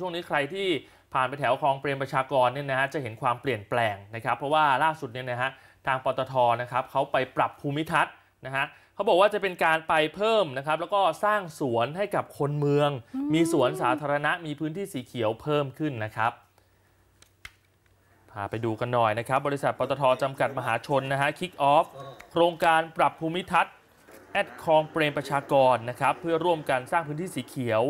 ช่วงนี้ใครที่ผ่านไปแถวคลองเปรมประชากรเนี่ยนะฮะจะเห็นความเปลี่ยนแปลงนะครับ เพราะว่าล่าสุดเนี่ยนะฮะ ทางปตทนะครับเขาไปปรับภูมิทัศน์นะฮะเขาบอกว่าจะเป็นการไปเพิ่มนะครับแล้วก็สร้างสวนให้กับคนเมือง มีสวนสาธารณะมีพื้นที่สีเขียวเพิ่มขึ้นนะครับพาไปดูกันหน่อยนะครับ บริษัทปตทจำกัดมหาชนนะฮะคิกออฟโครงการปรับภูมิทัศน์แอดคลองเปรมประชากรนะครับเพื่อร่วมกันสร้างพื้นที่สีเขียว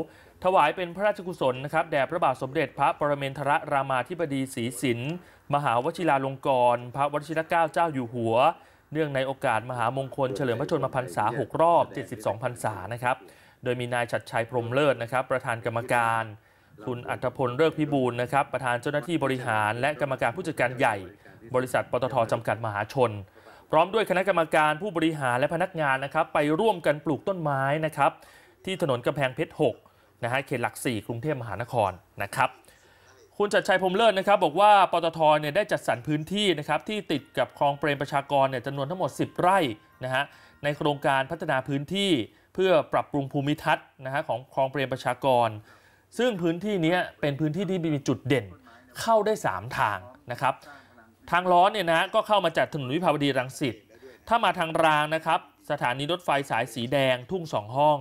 ถวายเป็นพระราชกุศลนะครับแด่พระบาทสมเด็จพระปรเมนทรรามาธิบดีศรีสิน มหาวชิราลงกรณ์พระวชิรเกล้าเจ้าอยู่หัว เนื่องในโอกาสมหามงคลเฉลิมพระชนมพรรษา 6 รอบ 72พรรษานะครับโดยมีนายชัดชัยพรมเลิศนะครับประธานกรรมการ คุณอัธพลเลิกพิบูลนะครับประธานเจ้าหน้าที่บริหารและกรรมการผู้จัดการใหญ่ บริษัทปตทจำกัดมหาชนพร้อมด้วยคณะกรรมการผู้บริหารและพนักงานนะครับไปร่วมกันปลูกต้นไม้นะครับที่ถนนกำแพงเพชร6นะฮะเขตหลัก 4 กรุงเทพมหานครนะครับคุณจัดชัยพรมเลิศนะครับ บอกว่าปตทเนี่ยได้จัดสรรพื้นที่นะครับที่ติดกับคลองเปรมประชากรเนี่ยจำนวนทั้งหมด 10 ไร่นะฮะในโครงการพัฒนาพื้นที่เพื่อปรับปรุงภูมิทัศน์นะฮะของคลองเปรมประชากร ซึ่งพื้นที่นี้เป็นพื้นที่ที่มีจุดเด่นเข้าได้ 3 ทางนะครับทางร้อนเนี่ยนะก็เข้ามาจากถนนวิภาวดีรังสิตถ้ามาทางรางนะครับสถานีรถไฟสายสีแดงทุ่งสองห้อง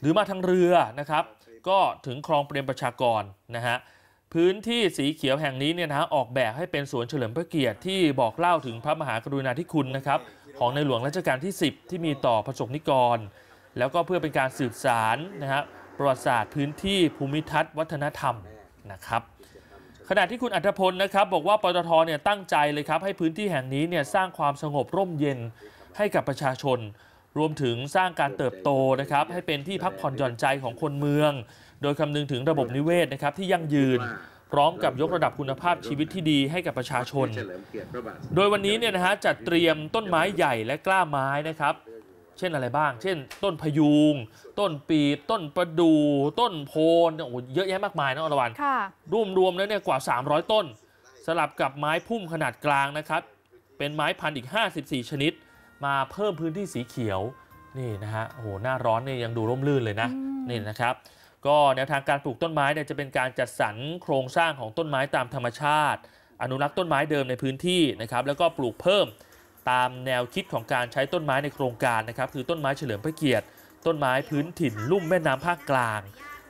หรือมาทางเรือนะครับก็ถึงคลองเปรมประชากรนะฮะพื้นที่สีเขียวแห่งนี้เนี่ยนะออกแบบให้เป็นสวนเฉลิมพระเกียรติที่บอกเล่าถึงพระมหากรุณาธิคุณนะครับ ของในหลวงรัชกาลที่ 10 ที่มีต่อประสบนิกร แล้วก็เพื่อเป็นการสืบสารนะฮะประวัติศาสตร์พื้นที่ภูมิทัศน์ วัฒนธรรมนะครับขณะที่คุณอัธพลนะครับบอกว่าปตทเนี่ยตั้งใจเลยครับให้พื้นที่แห่งนี้เนี่ยสร้างความสงบร่มเย็นให้กับประชาชน รวมถึงสร้างการเติบโตนะครับ ให้เป็นที่พักผ่อนหย่อนใจของคนเมือง โดยคำนึงถึงระบบนิเวศนะครับ ที่ยั่งยืนพร้อมกับยกระดับคุณภาพชีวิตที่ดี ให้กับประชาชน โดยวันนี้เนี่ยนะฮะจัดเตรียมต้นไม้ใหญ่และกล้าไม้นะครับเช่นอะไรบ้าง เช่นต้นพยุงต้นปีต้นประดู่ต้นโพนโอ้เยอะแยะมากมายนะอรวรรณค่วมรวมแล้วเนี่ยกว่า 300 ต้นสลับกับไม้พุ่มขนาดกลางนะครับ เป็นไม้พันธุ์อีก 54 ชนิด มาเพิ่มพื้นที่สีเขียวนี่นะฮะโอ้โหหน้าร้อนนี่ยยังดูร่มรื่นเลยนะนี่นะครับ ก็แนวทางการปลูกต้นไม้เนี่ยจะเป็นการจัดสรรโครงสร้างของต้นไม้ตามธรรมชาติ อนุรักษ์ต้นไม้เดิมในพื้นที่นะครับแล้วก็ปลูกเพิ่มตามแนวคิดของการใช้ต้นไม้ในโครงการนะครับ คือต้นไม้เฉลิมพระเกียรติ ต้นไม้พื้นถิ่นลุ่มแม่น้ำภาคกลาง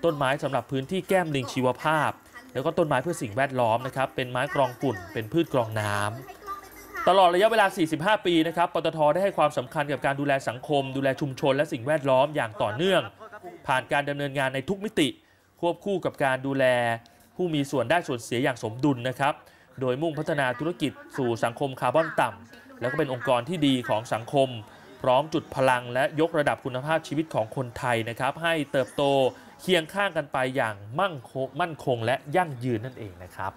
ต้นไม้สำหรับพื้นที่แก้มลิงชีวภาพ แล้วก็ต้นไม้เพื่อสิ่งแวดล้อมนะครับ เป็นไม้กรองฝุ่น เป็นพืชกรองน้ำ ตลอดระยะเวลา 45 ปีนะครับปตทได้ให้ความสำคัญกับการดูแลสังคม ดูแลชุมชนและสิ่งแวดล้อมอย่างต่อเนื่อง ผ่านการดำเนินงานในทุกมิติ ควบคู่กับการดูแลผู้มีส่วนได้ส่วนเสียอย่างสมดุลนะครับ โดยมุ่งพัฒนาธุรกิจสู่สังคมคาร์บอนต่ำแล้วก็เป็นองค์กรที่ดีของสังคมพร้อมจุดพลังและยกระดับคุณภาพชีวิตของคนไทยนะครับ ให้เติบโตเคียงข้างกันไปอย่างมั่นคงและยั่งยืนนั่นเองนะครับ